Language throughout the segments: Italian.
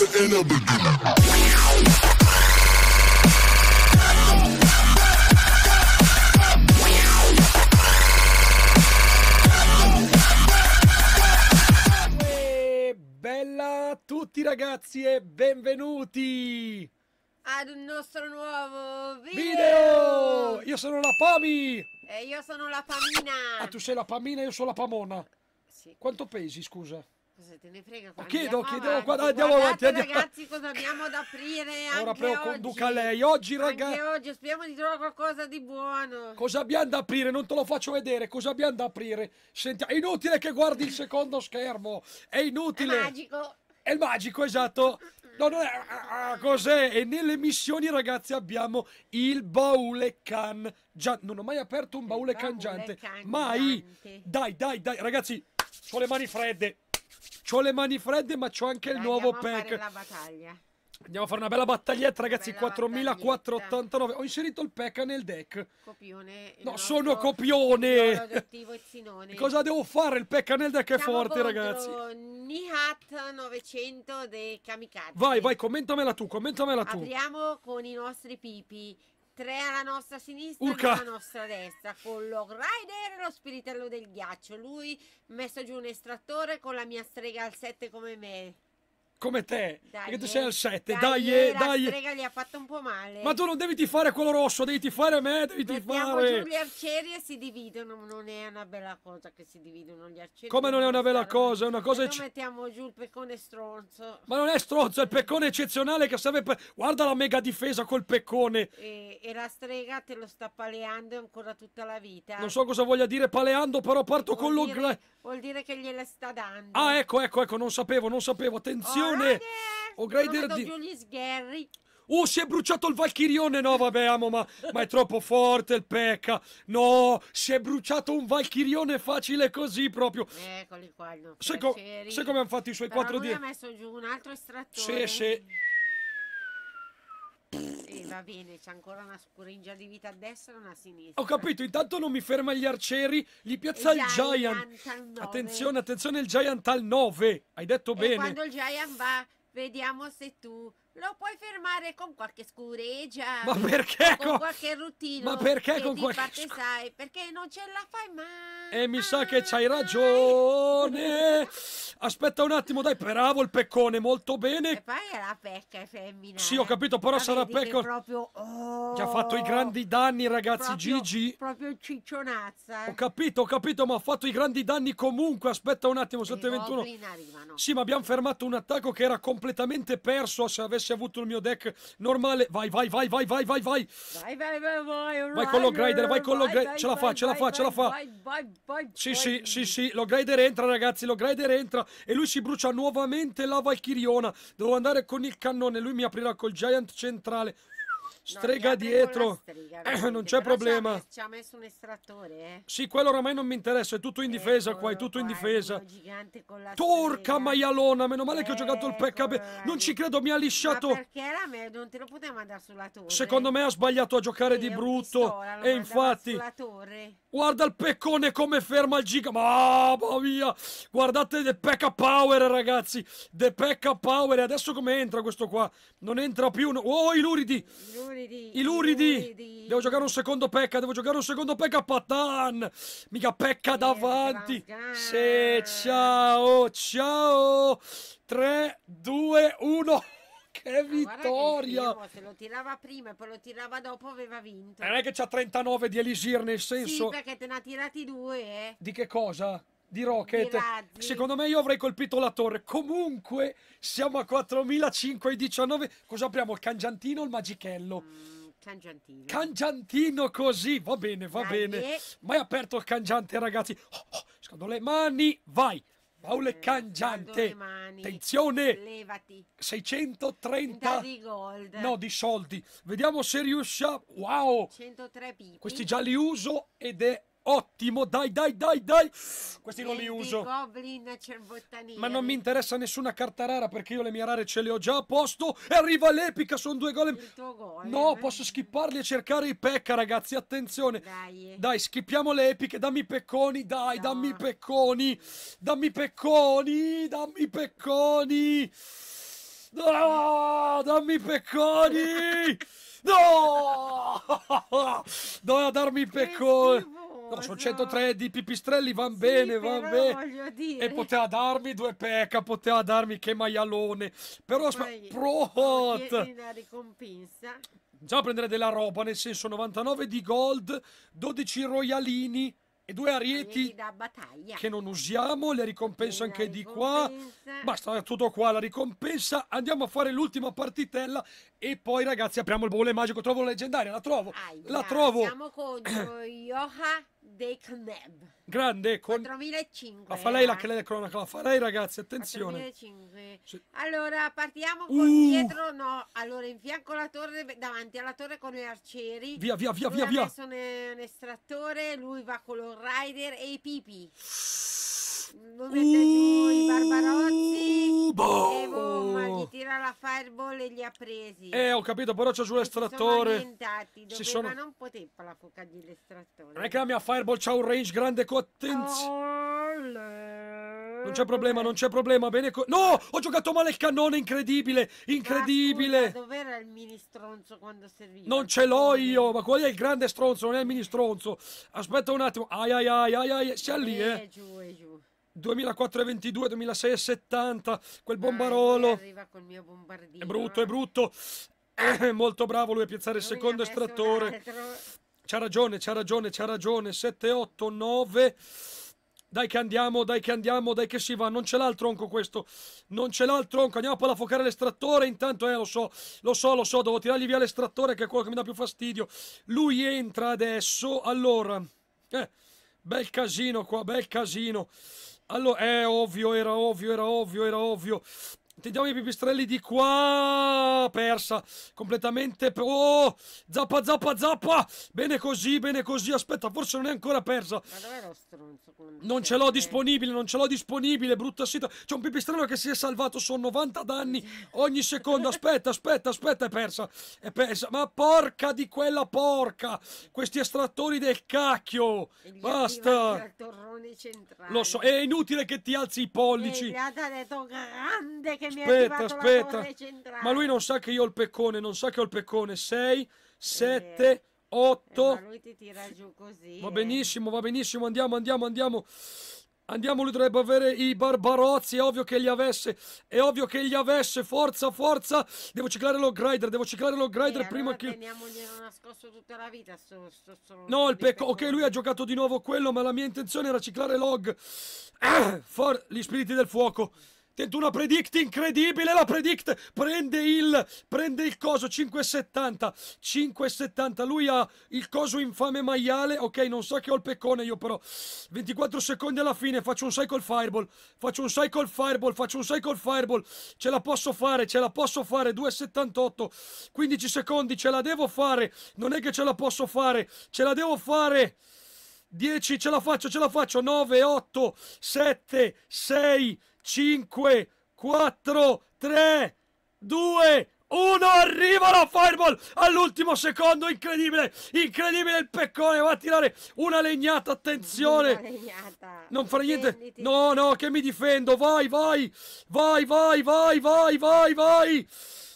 Bella a tutti ragazzi e benvenuti ad un nostro nuovo video. video! Io sono la Pami! E io sono la Pamina! Ah, tu sei la Pamina e io sono la Pamona! Sì. Quanto pesi, scusa? Se te ne frega? Ma chiedo, chiedo, guarda, andiamo avanti. Andiamo. ragazzi cosa abbiamo da aprire Ora prego, oggi. conduca lei. Oggi, ragazzi... oggi, speriamo di trovare qualcosa di buono. Cosa abbiamo da aprire? Non te lo faccio vedere. Cosa abbiamo da aprire? Senti, è inutile che guardi il secondo schermo. È inutile. È magico. È il magico, esatto. No, no, ah, ah, cos'è? E nelle missioni, ragazzi, abbiamo il baule can. Già, non ho mai aperto un baule cangiante. Mai. Dai, dai, dai, ragazzi, con le mani fredde. C'ho le mani fredde, ma c'ho anche Dai, il nuovo pack. Andiamo a fare una bella battaglietta, ragazzi. 4489. Ho inserito il pack nel deck. Copione. No, sono copione. Cosa devo fare? Il pack nel deck Siamo è forte, ragazzi. Nihat 900 dei Kamikaze. Vai, vai, commentamela tu. Commentamela tu. Apriamo con i nostri pipi tre alla nostra sinistra e Uca. alla nostra destra con Log Rider e lo spiritello del ghiaccio. Lui messo giù un estrattore con la mia strega al 7 come me come te, dai perché tu sei al 7. Dai, dai, eh, dai. La strega gli ha fatto un po' male. Ma tu non devi fare quello rosso, devi fare me, devi Mettiamo tifare. gli arcieri e si dividono, non è una bella cosa che si dividono gli arcieri. Come non è una bella cosa, è una cosa ecc... mettiamo giù il peccone stronzo. Ma non è stronzo, è il peccone eccezionale che serve per Guarda la mega difesa col peccone. E, e la strega te lo sta paleando ancora tutta la vita. Non so cosa voglia dire paleando, però parto vuol con lo Vuol dire che gliela sta dando. Ah, ecco, ecco, ecco, non sapevo, non sapevo. Attenzione. Oh, Valchirione! Oh, Grider di... Giulio Sgherri. Oh, si è bruciato il Valchirione! No, vabbè, amo, ma, ma è troppo forte il Pecca! No, si è bruciato un Valchirione facile così proprio! Eccoli qua, Sai, co sai come hanno fatto i suoi Però quattro dieci? ha messo giù un altro estrattore. Sì, sì. Sì, va bene, c'è ancora una scoreggia di vita a destra e una a sinistra. Ho capito, intanto non mi ferma gli arcieri, gli piazza il Giant. Giant. Attenzione, attenzione, il Giant al 9. Hai detto e bene. Quando il Giant va, vediamo se tu lo puoi fermare con qualche scureggia. Ma perché? Con, con qualche routine. Ma perché con qualche parte sai, perché non ce la fai mai. E mi sa che c'hai ragione. Aspetta un attimo, dai, bravo il peccone, molto bene. E poi è la pecca è femmina. Sì, ho capito, però la sarà pecca. Proprio oh, Ci ha fatto i oh, grandi danni, ragazzi, proprio, Gigi. Proprio ciccionazza. Ho capito, ho capito, ma ha fatto i grandi danni comunque. Aspetta un attimo, 721. Sì, ma abbiamo fermato un attacco che era completamente perso se avesse avessi avuto il mio deck normale. Vai, vai, vai, vai, vai, vai, vai. Vai, vai, vai, vai. Vai con l'Ogrider, vai con l'Ogrider. Ce la fa, ce la fa, ce la fa. Sì, sì, sì, sì. L'Ogrider entra, ragazzi. Lo L'Ogrider entra. E lui si brucia nuovamente la Valchiriona. Devo andare con il cannone. Lui mi aprirà col Giant centrale strega dietro. Strega, eh, non c'è problema. Ci ha messo un estrattore, eh. Sì, quello oramai non mi interessa, è tutto in difesa qua, è tutto in difesa. Turca maialona, meno male che ho giocato il peccabe. Non ci credo, mi ha lisciato. Ma perché era me? Non te lo poteva mandare sulla torre. Secondo me ha sbagliato a giocare sì, di brutto. Pistola, e infatti Guarda il peccone come ferma il giga. Mamma mia! Guardate The Pekka Power, ragazzi. The Pekka Power. Adesso come entra questo qua? Non entra più. No. Oh, i luridi. I luridi. I luridi. Devo giocare un secondo pecca, devo giocare un secondo pecca, patan. Mica pecca davanti. Se ciao, ciao. 3, 2, 1. Che vittoria! Che se lo tirava prima e poi lo tirava dopo aveva vinto. Non è che c'ha 39 di Elisir nel senso... Sì, perché te ne ha tirati due, eh. Di che cosa? di rocket. Di Secondo me io avrei colpito la torre. Comunque siamo a 4.519. Cosa apriamo? Il cangiantino o il magichello? Mm, cangiantino. Cangiantino così. Va bene, va Dai bene. Mai aperto il cangiante, ragazzi. Oh, oh, secondo le mani, vai. Paule eh, Cangiante, mani, attenzione, levati. 630 di gold. No, di soldi. Vediamo se riusciamo. Wow! 103 pipi. Questi già li uso ed è Ottimo, dai, dai, dai, dai. Questi non li uso. Goblin cervottanina. Ma non mi interessa nessuna carta rara perché io le mie rare ce le ho già a posto. E arriva l'epica, sono due golem. golem. No, eh. posso skipparli e cercare i pecca, ragazzi, attenzione. Dai. Dai, skippiamo le epiche, dammi i pecconi, dai, no. dammi i pecconi. Dammi i pecconi, dammi i pecconi. No, dammi i pecconi. No! Doveva darmi i pecconi. No, sono 103 di pipistrelli, van sì, bene, van bene. E poteva darmi due pecca, poteva darmi che maialone. Però Poi, pro hot. la ricompensa. Già a prendere della roba, nel senso 99 di gold, 12 royalini e due arieti che non usiamo, le ricompense anche ricompensa. di qua. Basta, tutto qua, la ricompensa. Andiamo a fare l'ultima partitella e poi ragazzi apriamo il baule magico. Trovo leggendaria, la trovo. Aia, la trovo. Siamo contro Yoha dei Kneb. Grande, con... 4005. La ah, fa lei la che lei cronaca, la fa lei ragazzi, attenzione. 4005. Sì. Allora, partiamo con uh. dietro, no, allora in fianco alla torre, davanti alla torre con gli arcieri. Via, via, via, lui via, via. Ha messo un, un estrattore, lui va con lo rider e i pipi. Dovete uh, Barbarozzi boh. e Bomma gli tira la fireball e li ha presi. Eh, ho capito, però c'è giù l'estrattore. Si sono Ma non poteva la fuoca di l'estrattore. Non è che la mia fireball c'ha un range grande con attenzione. Non c'è problema, non c'è problema. Bene No! Ho giocato male il cannone, incredibile! Incredibile! Ma dov'era il mini stronzo quando serviva? Non ce l'ho io! Ma quello è il grande stronzo, non è il mini stronzo! Aspetta un attimo! Ai ai ai ai ai! Sia lì, eh! È eh. giù, è giù. 2004-22, 2006-70, quel bombarolo. Arriva col mio bombardino. È brutto, eh. è brutto. Eh, molto bravo lui a piazzare il secondo estrattore. C'ha ragione, c'ha ragione, c'ha ragione. 7, 8, 9. Dai che andiamo, dai che andiamo, dai che si va. Non ce l'ha il tronco questo. Non ce l'ha il tronco. Andiamo a palafocare l'estrattore. Intanto, eh, lo so, lo so, lo so. Devo tirargli via l'estrattore che è quello che mi dà più fastidio. Lui entra adesso. Allora, eh, bel casino qua, bel casino. Allora, è eh, ovvio, era ovvio, era ovvio, era ovvio. Tendiamo i pipistrelli di qua. Persa completamente. Oh, zappa, zappa, zappa. Bene così, bene così. Aspetta, forse non è ancora persa. Ma dov'è lo stronzo? Non ce l'ho disponibile, non ce l'ho disponibile. Brutta sito. C'è un pipistrello che si è salvato. Sono 90 danni ogni secondo. Aspetta, aspetta, aspetta. È persa. È persa. Ma porca di quella porca. Questi estrattori del cacchio. Basta. Lo so, è inutile che ti alzi i pollici. ha detto grande che aspetta, aspetta. Ma lui non sa che io ho il peccone, non sa che ho il peccone. 6, 7, 8. Ma lui ti tira giù così. Va eh. benissimo, va benissimo. Andiamo, andiamo, andiamo. Andiamo, lui dovrebbe avere i barbarozzi, è ovvio che li avesse, è ovvio che li avesse, forza, forza, devo ciclare lo grinder, devo ciclare lo grinder eh, prima allora che... teniamoglielo nascosto tutta la vita, so, so, so No, il pecco, ok, lui ha giocato di nuovo quello, ma la mia intenzione era ciclare log, ah, for... gli spiriti del fuoco. Tenta una predict incredibile. La predict prende il, prende il coso 5,70. 5,70. Lui ha il coso infame maiale. Ok, non so che ho il peccone io però. 24 secondi alla fine. Faccio un cycle fireball. Faccio un cycle fireball. Faccio un cycle fireball. Ce la posso fare. Ce la posso fare. 2,78. 15 secondi. Ce la devo fare. Non è che ce la posso fare. Ce la devo fare. 10, ce la faccio, ce la faccio, 9, 8, 7, 6, 5, 4, 3, 2, 1. Arriva la fireball all'ultimo secondo. Incredibile, incredibile il peccone. Va a tirare una legnata. Attenzione, legnata. non fare niente. No, no, che mi difendo. Vai, vai, vai, vai, vai, vai, vai, vai.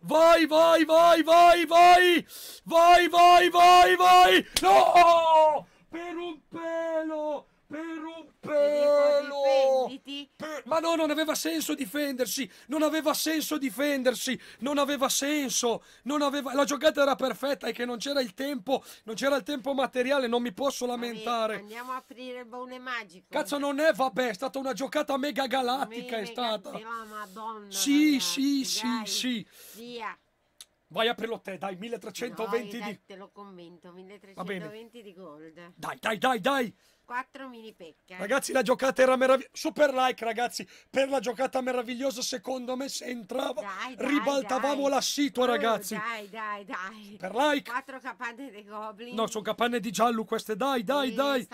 Vai, vai, vai, vai, vai! Vai, vai, vai, vai! No! Per un pelo! per un pelo. Per... Ma no, non aveva senso difendersi. Non aveva senso difendersi. Non aveva senso. Non aveva... La giocata era perfetta e che non c'era il tempo. Non c'era il tempo materiale. Non mi posso lamentare. Vabbè, andiamo a aprire il baule magico. Cazzo, non è vabbè. È stata una giocata mega galattica. Me, è stata. Mega... Madonna. Sì, ragazzi, sì, sì, sì, sì. Via. Vai a aprirlo te, dai, 1320 no, dai, di... te lo commento, 1320 di gold. Dai, dai, dai, dai! 4 mini pecca. Eh. Ragazzi, la giocata era meravigliosa. Super like, ragazzi, per la giocata meravigliosa, secondo me, se entrava, dai, dai, ribaltavamo dai. la situa, oh, ragazzi. Oh, dai, dai, dai. Per like. 4 capanne dei goblin. No, sono capanne di giallo queste, dai, dai, e dai.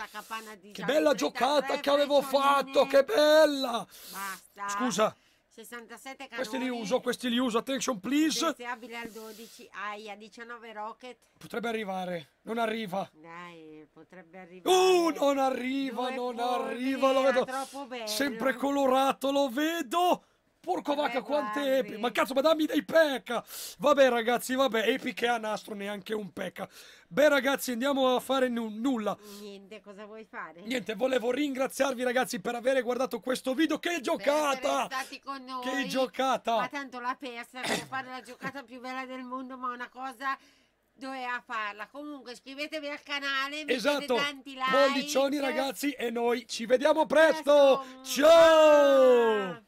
Che bella giocata che avevo fatto, che bella. Basta. Scusa. 67 cannoni. Questi li uso, questi li uso. Attention, please. Potenziabile al 12. Aia, 19 rocket. Potrebbe arrivare. Non arriva. Dai, potrebbe arrivare. Uh, non arriva, Due non polvere, arriva. Lo vedo. Sempre colorato, lo vedo. Porco vabbè, eh vacca, quante epiche! Ma cazzo, ma dammi dei pecca! Vabbè, ragazzi, vabbè, epiche a nastro, neanche un pecca. Beh, ragazzi, andiamo a fare n- nulla. Niente, cosa vuoi fare? Niente, volevo ringraziarvi, ragazzi, per aver guardato questo video. Che giocata! stati con noi. Che giocata! Ma tanto l'ha persa, per fare la giocata più bella del mondo, ma una cosa doveva farla. Comunque iscrivetevi al canale, esatto. tanti like. Bollicioni ragazzi e noi ci vediamo presto. presto. Ciao!